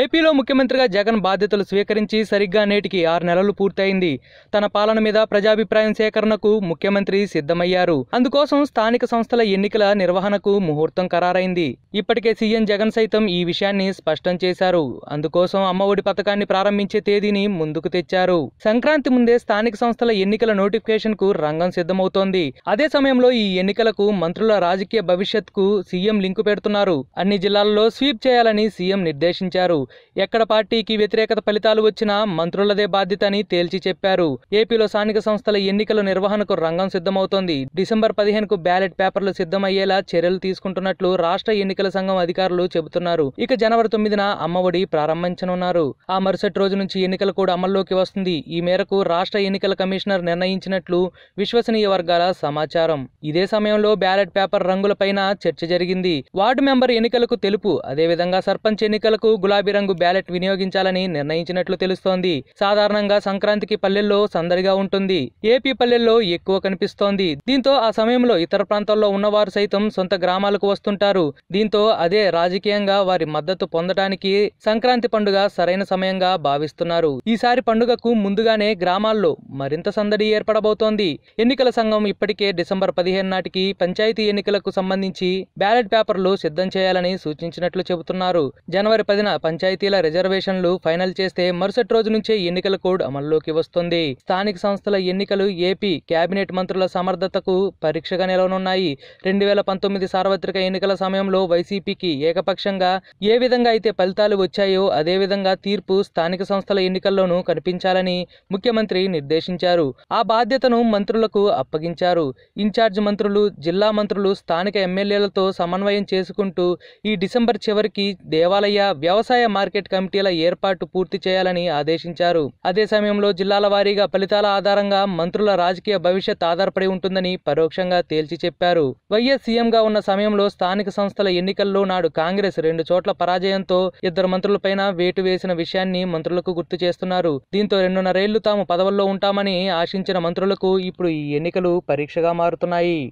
ఏపీలో ముఖ్యమంత్రిగా జగన్ బాధ్యతలు స్వీకరించి సరిగ్గా నేటికి ఆరు నెలలు పూర్తయింది తన పాలన మీద ప్రజాభిప్రాయం సేకరణకు ముఖ్యమంత్రి సిద్ధమయ్యారు అందుకోసం స్థానిక సంస్థల ఎన్నికల నిర్వహణకు ముహూర్తం ఖరారైంది ఇప్పటికే సీఎం జగన్ సైతం ఈ విషయాన్ని స్పష్టం చేశారు అందుకోసం అమ్మఒడి పథకాన్ని ప్రారంభించే తేదీని ముందుకు తెచ్చారు సంక్రాంతి ముందే స్థానిక సంస్థల ఎన్నికల నోటిఫికేషన్ కు రంగం సిద్ధమవుతోంది అదే సమయంలో ఈ ఎన్నికలకు మంత్రుల రాజకీయ భవిష్యత్కు సీఎం లింకు పెడుతున్నారు అన్ని జిల్లాల్లో స్వీప్ చేయాలని సీఎం నిర్దేశించారు ఎక్కడ పార్టీకి వ్యతిరేకత ఫలితాలు వచ్చినా మంత్రులదే బాధ్యత అని తేల్చి చెప్పారు ఏపీలో స్థానిక సంస్థల ఎన్నికల నిర్వహణకు రంగం సిద్ధమవుతోంది డిసెంబర్ పదిహేనుకు బ్యాలెట్ పేపర్లు సిద్ధమయ్యేలా చర్యలు తీసుకుంటున్నట్లు రాష్ట్ర ఎన్నికల సంఘం అధికారులు చెబుతున్నారు ఇక జనవరి తొమ్మిదిన అమ్మఒడి ప్రారంభించనున్నారు ఆ మరుసటి రోజు నుంచి ఎన్నికలు కూడా అమల్లోకి వస్తుంది ఈ మేరకు రాష్ట్ర ఎన్నికల కమిషనర్ నిర్ణయించినట్లు విశ్వసనీయ వర్గాల సమాచారం ఇదే సమయంలో బ్యాలెట్ పేపర్ రంగులపైన చర్చ జరిగింది వార్డు మెంబర్ ఎన్నికలకు తెలుపు అదేవిధంగా సర్పంచ్ ఎన్నికలకు గులాబీ రంగు బ్యాలెట్ వినియోగించాలని నిర్ణయించినట్లు తెలుస్తోంది సాధారణంగా సంక్రాంతికి పల్లెల్లో సందడిగా ఉంటుంది ఏపీ పల్లెల్లో ఎక్కువ కనిపిస్తోంది దీంతో ఆ సమయంలో ఇతర ప్రాంతాల్లో ఉన్నవారు సైతం సొంత గ్రామాలకు వస్తుంటారు దీంతో అదే రాజకీయంగా వారి మద్దతు పొందడానికి సంక్రాంతి పండుగ సరైన సమయంగా భావిస్తున్నారు ఈసారి పండుగకు ముందుగానే గ్రామాల్లో మరింత సందడి ఏర్పడబోతోంది ఎన్నికల సంఘం ఇప్పటికే డిసెంబర్ పదిహేను నాటికి పంచాయతీ ఎన్నికలకు సంబంధించి బ్యాలెట్ పేపర్లు సిద్ధం చేయాలని సూచించినట్లు చెబుతున్నారు జనవరి పదిన పంచాయతీ పంచాయతీల రిజర్వేషన్లు ఫైనల్ చేస్తే మరుసటి రోజు నుంచే ఎన్నికల కోడ్ అమల్లోకి వస్తుంది స్థానిక సంస్థల ఎన్నికలు ఏపీ కేబినెట్ మంత్రుల సమర్థతకు పరీక్షగా నిలవనున్నాయి రెండు వేల పంతొమ్మిది సార్వత్రిక ఎన్నికల సమయంలో వైసీపీకి ఏకపక్షంగా ఏ విధంగా అయితే ఫలితాలు వచ్చాయో అదేవిధంగా తీర్పు స్థానిక సంస్థల ఎన్నికల్లోనూ కనిపించాలని ముఖ్యమంత్రి నిర్దేశించారు ఆ బాధ్యతను మంత్రులకు అప్పగించారు ఇన్ఛార్జ్ మంత్రులు జిల్లా మంత్రులు స్థానిక ఎమ్మెల్యేలతో సమన్వయం చేసుకుంటూ ఈ డిసెంబర్ చివరికి దేవాలయ వ్యవసాయ మార్కెట్ కమిటీల ఏర్పాటు పూర్తి చేయాలని ఆదేశించారు అదే సమయంలో జిల్లాల వారీగా ఫలితాల ఆధారంగా మంత్రుల రాజకీయ భవిష్యత్ ఆధారపడి ఉంటుందని పరోక్షంగా తేల్చి చెప్పారు వైఎస్ సీఎంగా ఉన్న సమయంలో స్థానిక సంస్థల ఎన్నికల్లో నాడు కాంగ్రెస్ రెండు చోట్ల పరాజయంతో ఇద్దరు మంత్రులపైన వేటు వేసిన విషయాన్ని మంత్రులకు గుర్తు చేస్తున్నారు దీంతో రెండున్నరేళ్లు తాము పదవుల్లో ఉంటామని ఆశించిన మంత్రులకు ఇప్పుడు ఈ ఎన్నికలు పరీక్షగా మారుతున్నాయి